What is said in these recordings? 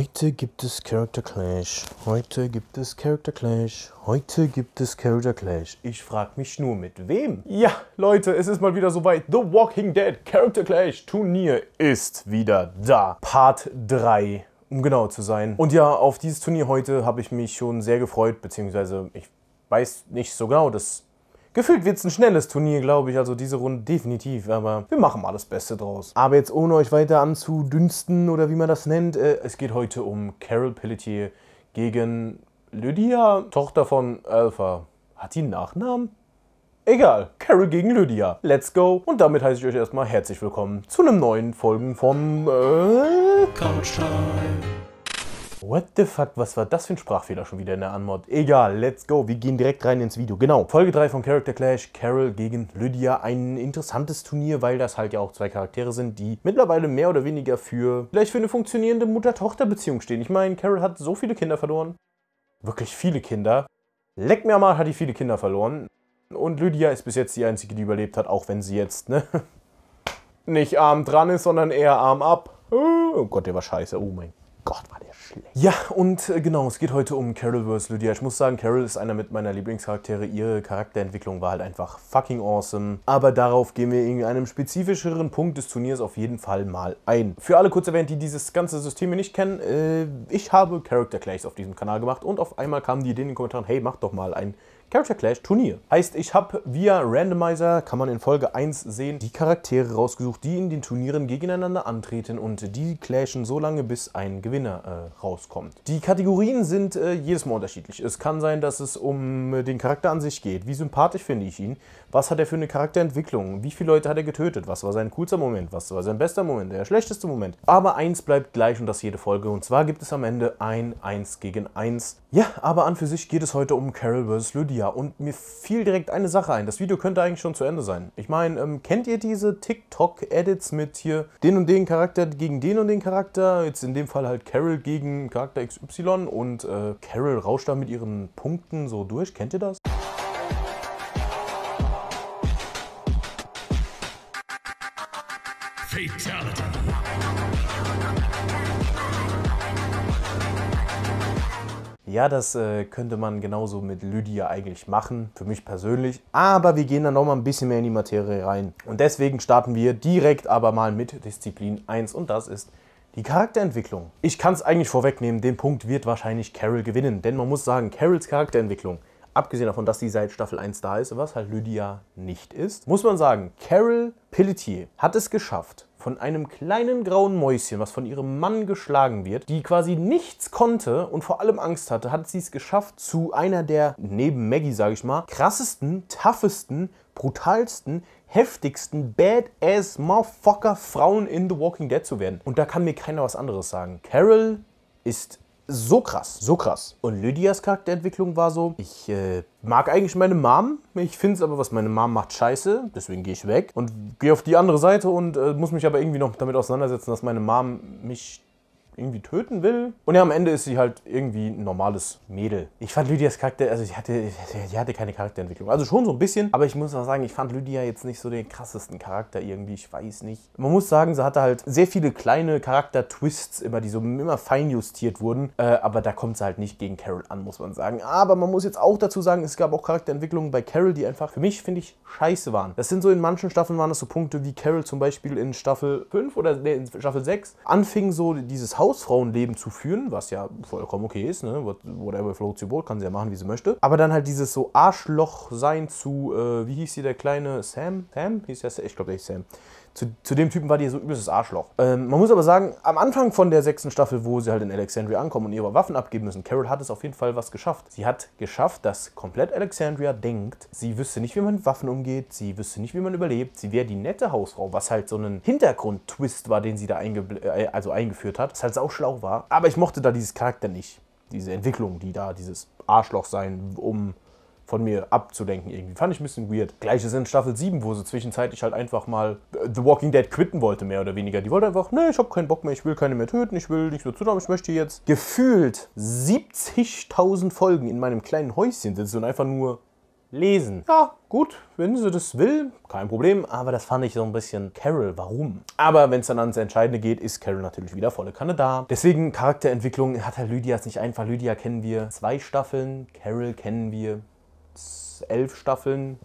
Heute gibt es Character Clash. Heute gibt es Character Clash. Heute gibt es Character Clash. Ich frage mich nur mit wem. Ja, Leute, es ist mal wieder soweit. The Walking Dead Character Clash Turnier ist wieder da. Part 3 um genau zu sein. Und ja, auf dieses Turnier heute habe ich mich schon sehr gefreut, beziehungsweise ich weiß nicht so genau, das Gefühlt wird es ein schnelles Turnier, glaube ich, also diese Runde definitiv, aber wir machen mal das Beste draus. Aber jetzt ohne euch weiter anzudünsten oder wie man das nennt, äh, es geht heute um Carol Pelletier gegen Lydia, Tochter von Alpha. Hat die einen Nachnamen? Egal, Carol gegen Lydia. Let's go. Und damit heiße ich euch erstmal herzlich willkommen zu einem neuen Folgen von äh, Couch Time. What the fuck, was war das für ein Sprachfehler schon wieder in der Anmod? Egal, let's go, wir gehen direkt rein ins Video. Genau, Folge 3 von Character Clash, Carol gegen Lydia. Ein interessantes Turnier, weil das halt ja auch zwei Charaktere sind, die mittlerweile mehr oder weniger für, vielleicht für eine funktionierende Mutter-Tochter-Beziehung stehen. Ich meine, Carol hat so viele Kinder verloren. Wirklich viele Kinder. Leck mir mal, hat die viele Kinder verloren. Und Lydia ist bis jetzt die einzige, die überlebt hat, auch wenn sie jetzt, ne? Nicht arm dran ist, sondern eher arm ab. Oh Gott, der war scheiße. Oh mein Gott, war der schlecht. Ja, und äh, genau, es geht heute um Carol vs. Lydia. Ich muss sagen, Carol ist einer mit meiner Lieblingscharaktere. Ihre Charakterentwicklung war halt einfach fucking awesome. Aber darauf gehen wir in einem spezifischeren Punkt des Turniers auf jeden Fall mal ein. Für alle kurz erwähnt, die dieses ganze System hier nicht kennen, äh, ich habe Character Clays auf diesem Kanal gemacht und auf einmal kamen die Ideen in den Kommentaren, hey, mach doch mal ein Character Clash Turnier. Heißt, ich habe via Randomizer, kann man in Folge 1 sehen, die Charaktere rausgesucht, die in den Turnieren gegeneinander antreten und die clashen so lange, bis ein Gewinner äh, rauskommt. Die Kategorien sind äh, jedes Mal unterschiedlich. Es kann sein, dass es um äh, den Charakter an sich geht. Wie sympathisch finde ich ihn? Was hat er für eine Charakterentwicklung? Wie viele Leute hat er getötet? Was war sein coolster Moment? Was war sein bester Moment? Der schlechteste Moment? Aber eins bleibt gleich und das jede Folge. Und zwar gibt es am Ende ein 1 gegen 1. Ja, aber an für sich geht es heute um Carol vs. Lydia ja, und mir fiel direkt eine Sache ein. Das Video könnte eigentlich schon zu Ende sein. Ich meine, ähm, kennt ihr diese TikTok-Edits mit hier den und den Charakter gegen den und den Charakter? Jetzt in dem Fall halt Carol gegen Charakter XY und äh, Carol rauscht da mit ihren Punkten so durch. Kennt ihr das? Fatality. ja, das äh, könnte man genauso mit Lydia eigentlich machen, für mich persönlich. Aber wir gehen dann nochmal ein bisschen mehr in die Materie rein. Und deswegen starten wir direkt aber mal mit Disziplin 1 und das ist die Charakterentwicklung. Ich kann es eigentlich vorwegnehmen, den Punkt wird wahrscheinlich Carol gewinnen, denn man muss sagen, Carols Charakterentwicklung, abgesehen davon, dass sie seit Staffel 1 da ist, was halt Lydia nicht ist, muss man sagen, Carol Pelletier hat es geschafft, von einem kleinen grauen Mäuschen, was von ihrem Mann geschlagen wird, die quasi nichts konnte und vor allem Angst hatte, hat sie es geschafft, zu einer der, neben Maggie sage ich mal, krassesten, toughesten, brutalsten, heftigsten Badass Motherfucker Frauen in The Walking Dead zu werden. Und da kann mir keiner was anderes sagen. Carol ist so krass, so krass. Und Lydias Charakterentwicklung war so, ich äh, mag eigentlich meine Mom, ich finde es aber, was meine Mom macht, scheiße, deswegen gehe ich weg und gehe auf die andere Seite und äh, muss mich aber irgendwie noch damit auseinandersetzen, dass meine Mom mich irgendwie töten will. Und ja, am Ende ist sie halt irgendwie ein normales Mädel. Ich fand Lydias Charakter, also sie hatte, sie hatte keine Charakterentwicklung. Also schon so ein bisschen, aber ich muss auch sagen, ich fand Lydia jetzt nicht so den krassesten Charakter irgendwie. Ich weiß nicht. Man muss sagen, sie hatte halt sehr viele kleine Charakter-Twists immer, die so immer fein justiert wurden. Äh, aber da kommt sie halt nicht gegen Carol an, muss man sagen. Aber man muss jetzt auch dazu sagen, es gab auch Charakterentwicklungen bei Carol, die einfach für mich, finde ich, scheiße waren. Das sind so in manchen Staffeln waren das so Punkte wie Carol zum Beispiel in Staffel 5 oder nee, in Staffel 6 anfing so dieses Haus Hausfrauenleben zu führen, was ja vollkommen okay ist, ne? Whatever floats your boat, kann sie ja machen, wie sie möchte. Aber dann halt dieses so Arschloch sein zu, äh, wie hieß sie, der kleine Sam? Sam? Hieß ja, ich glaube, der ist Sam zu, zu dem Typen war die so übelstes Arschloch. Ähm, man muss aber sagen, am Anfang von der sechsten Staffel, wo sie halt in Alexandria ankommen und ihre Waffen abgeben müssen, Carol hat es auf jeden Fall was geschafft. Sie hat geschafft, dass komplett Alexandria denkt, sie wüsste nicht, wie man mit Waffen umgeht, sie wüsste nicht, wie man überlebt, sie wäre die nette Hausfrau, was halt so ein Hintergrund-Twist war, den sie da einge äh, also eingeführt hat, was halt sau schlau war. Aber ich mochte da dieses Charakter nicht. Diese Entwicklung, die da dieses Arschloch sein, um von mir abzudenken irgendwie. Fand ich ein bisschen weird. Gleiches in Staffel 7, wo sie zwischenzeitlich halt einfach mal äh, The Walking Dead quitten wollte, mehr oder weniger. Die wollte einfach, ne, ich habe keinen Bock mehr, ich will keine mehr töten, ich will nicht mehr zu tun, ich möchte jetzt gefühlt 70.000 Folgen in meinem kleinen Häuschen sitzen und einfach nur lesen. Ja, gut, wenn sie das will, kein Problem, aber das fand ich so ein bisschen Carol, warum? Aber wenn es dann ans Entscheidende geht, ist Carol natürlich wieder volle Kanne da. Deswegen Charakterentwicklung hat Herr halt Lydias nicht einfach. Lydia kennen wir zwei Staffeln, Carol kennen wir elf Staffeln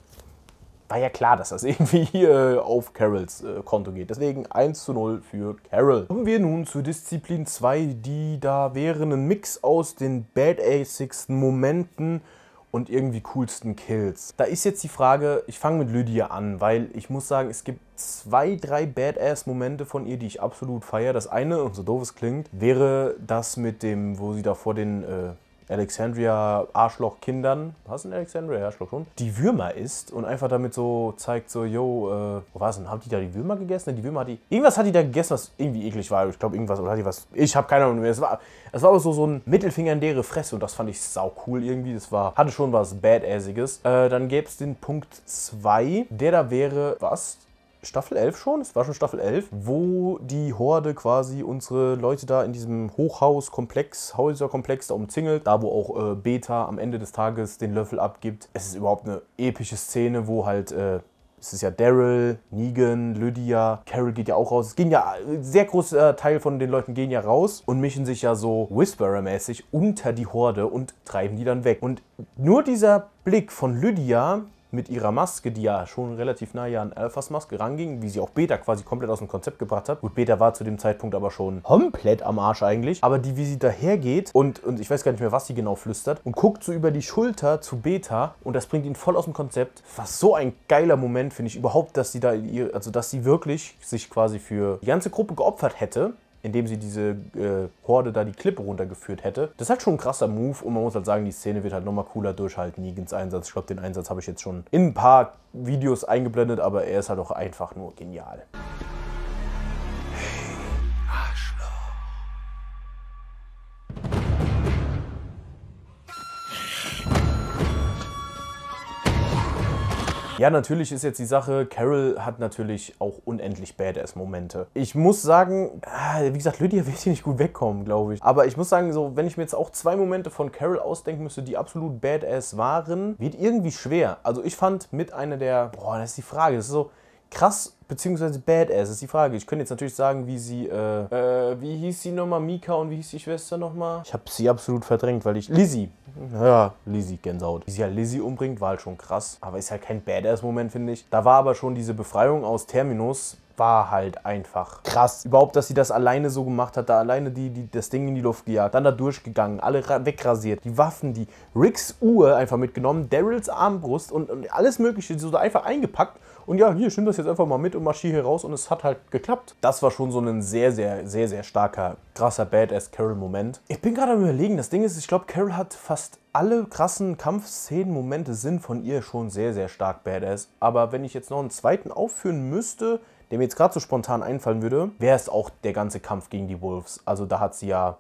war ja klar, dass das irgendwie hier äh, auf Carols äh, Konto geht. Deswegen 1 zu 0 für Carol. Kommen wir nun zu Disziplin 2, die da wäre ein Mix aus den badassigsten Momenten und irgendwie coolsten Kills. Da ist jetzt die Frage, ich fange mit Lydia an, weil ich muss sagen, es gibt zwei, drei Badass-Momente von ihr, die ich absolut feiere. Das eine, und so doof es klingt, wäre das mit dem, wo sie da vor den äh, Alexandria Arschloch-Kindern, was ein Alexandria Arschloch schon, die Würmer isst und einfach damit so zeigt, so, yo, äh, wo war es denn? Haben die da die Würmer gegessen? Ne, die Würmer hat die. Irgendwas hat die da gegessen, was irgendwie eklig war. Ich glaube, irgendwas, oder hat die was. Ich habe keine Ahnung mehr. Es war, es war aber so, so ein Mittelfinger in deren Fresse und das fand ich sau cool irgendwie. Das war, hatte schon was Badassiges. Äh, dann gäbe es den Punkt 2, der da wäre, was? Staffel 11 schon, es war schon Staffel 11, wo die Horde quasi unsere Leute da in diesem Hochhauskomplex, Häuserkomplex da umzingelt, da wo auch äh, Beta am Ende des Tages den Löffel abgibt. Es ist überhaupt eine epische Szene, wo halt... Äh, es ist ja Daryl, Negan, Lydia, Carol geht ja auch raus. Es ging ja, ein äh, sehr großer Teil von den Leuten gehen ja raus und mischen sich ja so Whisperer-mäßig unter die Horde und treiben die dann weg. Und nur dieser Blick von Lydia, mit ihrer Maske, die ja schon relativ nahe an Alphas Maske ranging, wie sie auch Beta quasi komplett aus dem Konzept gebracht hat. Gut, Beta war zu dem Zeitpunkt aber schon komplett am Arsch eigentlich. Aber die, wie sie dahergeht und, und ich weiß gar nicht mehr, was sie genau flüstert und guckt so über die Schulter zu Beta und das bringt ihn voll aus dem Konzept. Was so ein geiler Moment, finde ich überhaupt, dass sie da, also dass sie wirklich sich quasi für die ganze Gruppe geopfert hätte indem sie diese äh, Horde da die Klippe runtergeführt hätte. Das ist halt schon ein krasser Move und man muss halt sagen, die Szene wird halt nochmal cooler durch halt Negans Einsatz. Ich glaube, den Einsatz habe ich jetzt schon in ein paar Videos eingeblendet, aber er ist halt auch einfach nur genial. Ja, natürlich ist jetzt die Sache, Carol hat natürlich auch unendlich Badass-Momente. Ich muss sagen, ah, wie gesagt, Lydia wird hier nicht gut wegkommen, glaube ich. Aber ich muss sagen, so, wenn ich mir jetzt auch zwei Momente von Carol ausdenken müsste, die absolut Badass waren, wird irgendwie schwer. Also ich fand mit einer der, boah, das ist die Frage, das ist so krass beziehungsweise Badass ist die Frage. Ich könnte jetzt natürlich sagen, wie sie, äh, äh, wie hieß sie nochmal, Mika und wie hieß die Schwester nochmal? Ich habe sie absolut verdrängt, weil ich, Lizzie, ja, Lizzie, Gänsehaut. Wie sie halt Lizzie umbringt, war halt schon krass, aber ist halt kein Badass-Moment, finde ich. Da war aber schon diese Befreiung aus Terminus, war halt einfach krass. Überhaupt, dass sie das alleine so gemacht hat, da alleine die, die, das Ding in die Luft gejagt, dann da durchgegangen, alle wegrasiert, die Waffen, die Ricks Uhr einfach mitgenommen, Daryls Armbrust und, und alles Mögliche so einfach eingepackt und ja, hier, ich nehme das jetzt einfach mal mit und marschiere hier raus und es hat halt geklappt. Das war schon so ein sehr, sehr, sehr, sehr starker, krasser Badass-Carol-Moment. Ich bin gerade am überlegen, das Ding ist, ich glaube, Carol hat fast alle krassen Kampfszenen, Momente sind von ihr schon sehr, sehr stark Badass. Aber wenn ich jetzt noch einen zweiten aufführen müsste, der mir jetzt gerade so spontan einfallen würde, wäre es auch der ganze Kampf gegen die Wolves. Also da hat sie ja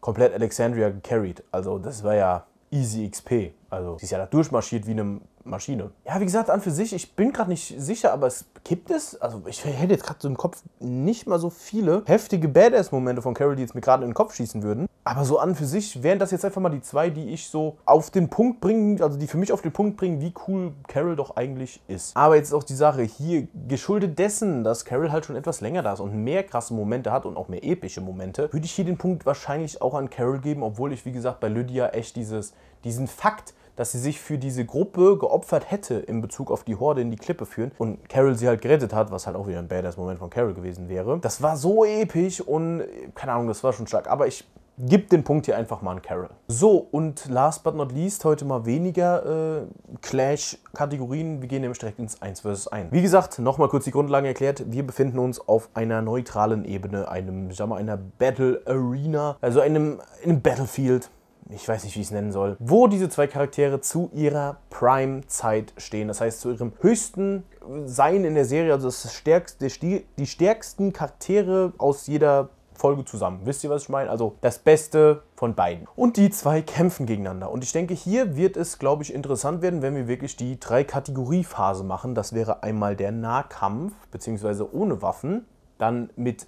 komplett Alexandria gecarried. Also das war ja easy XP. Also sie ist ja da durchmarschiert wie einem Maschine. Ja, wie gesagt, an für sich, ich bin gerade nicht sicher, aber es gibt es, also ich hätte jetzt gerade so im Kopf nicht mal so viele heftige Badass-Momente von Carol, die jetzt mir gerade in den Kopf schießen würden. Aber so an für sich wären das jetzt einfach mal die zwei, die ich so auf den Punkt bringen, also die für mich auf den Punkt bringen, wie cool Carol doch eigentlich ist. Aber jetzt ist auch die Sache hier, geschuldet dessen, dass Carol halt schon etwas länger da ist und mehr krasse Momente hat und auch mehr epische Momente, würde ich hier den Punkt wahrscheinlich auch an Carol geben, obwohl ich, wie gesagt, bei Lydia echt dieses, diesen Fakt, dass sie sich für diese Gruppe geopfert hätte in Bezug auf die Horde in die Klippe führen und Carol sie halt gerettet hat, was halt auch wieder ein badass Moment von Carol gewesen wäre. Das war so episch und keine Ahnung, das war schon stark, aber ich gib den Punkt hier einfach mal an Carol. So, und last but not least, heute mal weniger äh, Clash-Kategorien. Wir gehen nämlich direkt ins 1 vs 1. Wie gesagt, nochmal kurz die Grundlagen erklärt. Wir befinden uns auf einer neutralen Ebene, einem, ich sag mal, einer Battle Arena, also einem, einem Battlefield ich weiß nicht, wie ich es nennen soll, wo diese zwei Charaktere zu ihrer Prime-Zeit stehen. Das heißt, zu ihrem höchsten Sein in der Serie, also das stärkste, die stärksten Charaktere aus jeder Folge zusammen. Wisst ihr, was ich meine? Also das Beste von beiden. Und die zwei kämpfen gegeneinander. Und ich denke, hier wird es, glaube ich, interessant werden, wenn wir wirklich die drei Kategorie-Phase machen. Das wäre einmal der Nahkampf, beziehungsweise ohne Waffen, dann mit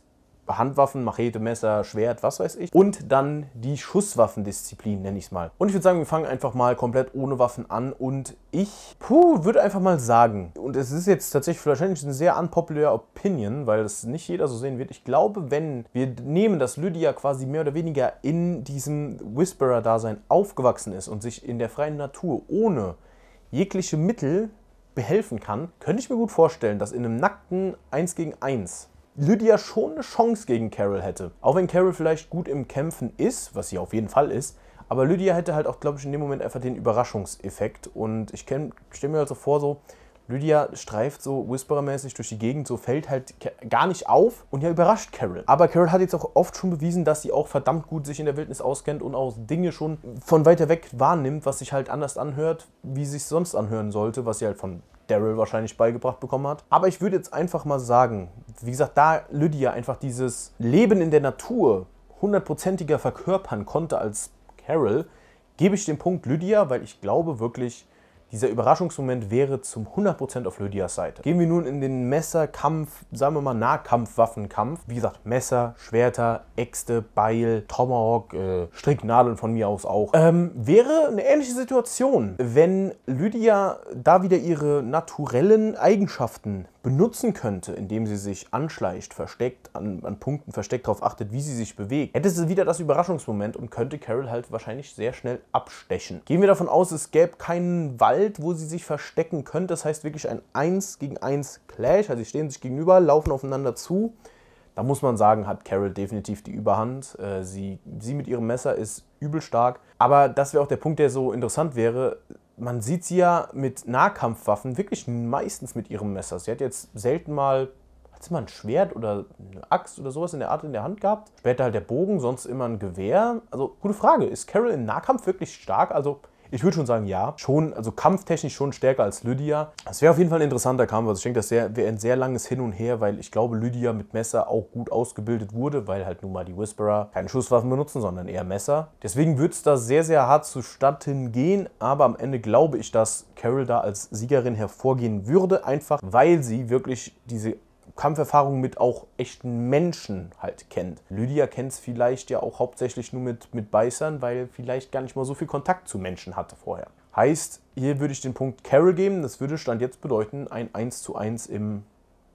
Handwaffen, Machete, Messer, Schwert, was weiß ich. Und dann die Schusswaffendisziplin, nenne ich es mal. Und ich würde sagen, wir fangen einfach mal komplett ohne Waffen an und ich, puh, würde einfach mal sagen, und es ist jetzt tatsächlich wahrscheinlich eine sehr unpopular Opinion, weil das nicht jeder so sehen wird. Ich glaube, wenn wir nehmen, dass Lydia quasi mehr oder weniger in diesem Whisperer-Dasein aufgewachsen ist und sich in der freien Natur ohne jegliche Mittel behelfen kann, könnte ich mir gut vorstellen, dass in einem nackten 1 gegen 1 Lydia schon eine Chance gegen Carol hätte. Auch wenn Carol vielleicht gut im Kämpfen ist, was sie auf jeden Fall ist, aber Lydia hätte halt auch, glaube ich, in dem Moment einfach den Überraschungseffekt. Und ich stelle mir halt so vor, so, Lydia streift so Whisperer-mäßig durch die Gegend, so fällt halt gar nicht auf und ja überrascht Carol. Aber Carol hat jetzt auch oft schon bewiesen, dass sie auch verdammt gut sich in der Wildnis auskennt und auch Dinge schon von weiter weg wahrnimmt, was sich halt anders anhört, wie sich sonst anhören sollte, was sie halt von Daryl wahrscheinlich beigebracht bekommen hat. Aber ich würde jetzt einfach mal sagen, wie gesagt, da Lydia einfach dieses Leben in der Natur hundertprozentiger verkörpern konnte als Carol, gebe ich den Punkt Lydia, weil ich glaube wirklich, dieser Überraschungsmoment wäre zum 100% auf Lydias Seite. Gehen wir nun in den Messerkampf, sagen wir mal Nahkampfwaffenkampf. Wie gesagt, Messer, Schwerter, Äxte, Beil, Tomahawk, äh, Stricknadeln von mir aus auch. Ähm, wäre eine ähnliche Situation, wenn Lydia da wieder ihre naturellen Eigenschaften benutzen könnte, indem sie sich anschleicht, versteckt, an, an Punkten versteckt, darauf achtet, wie sie sich bewegt, hätte sie wieder das Überraschungsmoment und könnte Carol halt wahrscheinlich sehr schnell abstechen. Gehen wir davon aus, es gäbe keinen Wald, wo sie sich verstecken könnte. Das heißt wirklich ein 1 gegen 1 Clash. Also sie stehen sich gegenüber, laufen aufeinander zu. Da muss man sagen, hat Carol definitiv die Überhand. Äh, sie, sie mit ihrem Messer ist übel stark. Aber das wäre auch der Punkt, der so interessant wäre man sieht sie ja mit Nahkampfwaffen wirklich meistens mit ihrem Messer. Sie hat jetzt selten mal, hat sie mal ein Schwert oder eine Axt oder sowas in der Art in der Hand gehabt. Später halt der Bogen, sonst immer ein Gewehr. Also gute Frage, ist Carol im Nahkampf wirklich stark? Also ich würde schon sagen, ja. Schon, also kampftechnisch schon stärker als Lydia. Es wäre auf jeden Fall ein interessanter Kampf. Also ich denke, das wäre ein sehr langes Hin und Her, weil ich glaube, Lydia mit Messer auch gut ausgebildet wurde, weil halt nun mal die Whisperer keine Schusswaffen benutzen, sondern eher Messer. Deswegen würde es da sehr, sehr hart zustatten gehen, aber am Ende glaube ich, dass Carol da als Siegerin hervorgehen würde, einfach weil sie wirklich diese Kampferfahrung mit auch echten Menschen halt kennt. Lydia kennt es vielleicht ja auch hauptsächlich nur mit, mit Beißern, weil vielleicht gar nicht mal so viel Kontakt zu Menschen hatte vorher. Heißt, hier würde ich den Punkt Carol geben, das würde Stand jetzt bedeuten ein 1 zu 1 im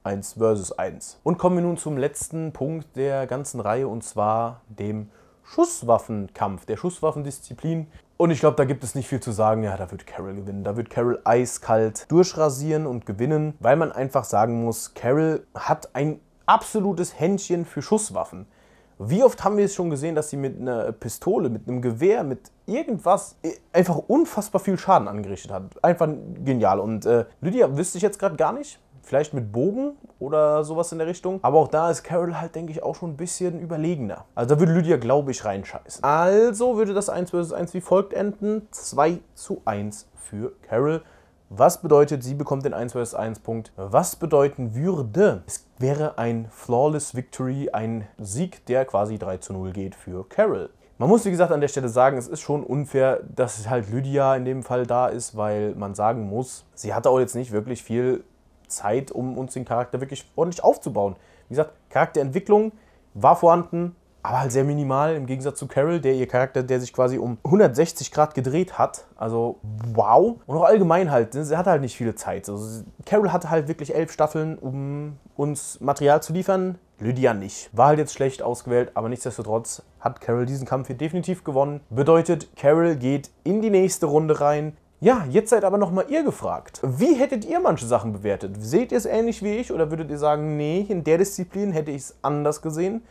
1 versus 1. Und kommen wir nun zum letzten Punkt der ganzen Reihe und zwar dem Schusswaffenkampf, der Schusswaffendisziplin. Und ich glaube, da gibt es nicht viel zu sagen. Ja, da wird Carol gewinnen. Da wird Carol eiskalt durchrasieren und gewinnen, weil man einfach sagen muss, Carol hat ein absolutes Händchen für Schusswaffen. Wie oft haben wir es schon gesehen, dass sie mit einer Pistole, mit einem Gewehr, mit irgendwas einfach unfassbar viel Schaden angerichtet hat. Einfach genial. Und äh, Lydia wüsste ich jetzt gerade gar nicht. Vielleicht mit Bogen oder sowas in der Richtung. Aber auch da ist Carol halt, denke ich, auch schon ein bisschen überlegener. Also da würde Lydia, glaube ich, reinscheißen. Also würde das 1 vs 1 wie folgt enden. 2 zu 1 für Carol. Was bedeutet, sie bekommt den 1 vs 1 Punkt? Was bedeuten würde? Es wäre ein flawless Victory, ein Sieg, der quasi 3 zu 0 geht für Carol. Man muss, wie gesagt, an der Stelle sagen, es ist schon unfair, dass halt Lydia in dem Fall da ist, weil man sagen muss, sie hatte auch jetzt nicht wirklich viel Zeit, um uns den Charakter wirklich ordentlich aufzubauen. Wie gesagt, Charakterentwicklung war vorhanden, aber halt sehr minimal im Gegensatz zu Carol, der ihr Charakter, der sich quasi um 160 Grad gedreht hat. Also wow. Und auch allgemein halt, ne, sie hatte halt nicht viele Zeit. Also, Carol hatte halt wirklich elf Staffeln, um uns Material zu liefern. Lydia nicht. War halt jetzt schlecht ausgewählt, aber nichtsdestotrotz hat Carol diesen Kampf hier definitiv gewonnen. Bedeutet, Carol geht in die nächste Runde rein ja, jetzt seid aber nochmal ihr gefragt. Wie hättet ihr manche Sachen bewertet? Seht ihr es ähnlich wie ich oder würdet ihr sagen, nee, in der Disziplin hätte ich es anders gesehen?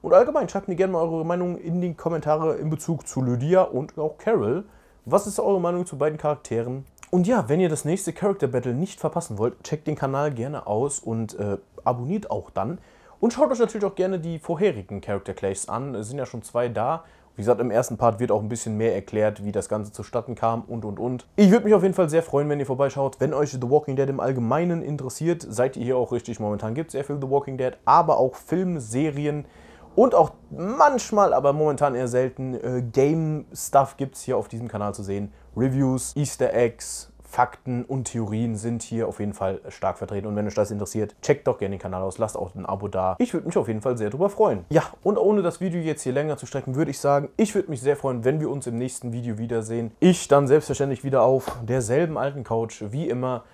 Und allgemein schreibt mir gerne mal eure Meinung in die Kommentare in Bezug zu Lydia und auch Carol. Was ist eure Meinung zu beiden Charakteren? Und ja, wenn ihr das nächste Character Battle nicht verpassen wollt, checkt den Kanal gerne aus und äh, abonniert auch dann. Und schaut euch natürlich auch gerne die vorherigen Character Clashs an. Es sind ja schon zwei da. Wie gesagt, im ersten Part wird auch ein bisschen mehr erklärt, wie das Ganze zustatten kam und und und. Ich würde mich auf jeden Fall sehr freuen, wenn ihr vorbeischaut. Wenn euch The Walking Dead im Allgemeinen interessiert, seid ihr hier auch richtig. Momentan gibt es sehr viel The Walking Dead, aber auch Film, Serien und auch manchmal, aber momentan eher selten, äh, Game-Stuff gibt es hier auf diesem Kanal zu sehen. Reviews, Easter Eggs, Fakten und Theorien sind hier auf jeden Fall stark vertreten. Und wenn euch das interessiert, checkt doch gerne den Kanal aus, lasst auch ein Abo da. Ich würde mich auf jeden Fall sehr drüber freuen. Ja, und ohne das Video jetzt hier länger zu strecken, würde ich sagen, ich würde mich sehr freuen, wenn wir uns im nächsten Video wiedersehen. Ich dann selbstverständlich wieder auf derselben alten Couch wie immer.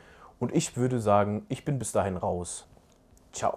Und ich würde sagen, ich bin bis dahin raus. Ciao.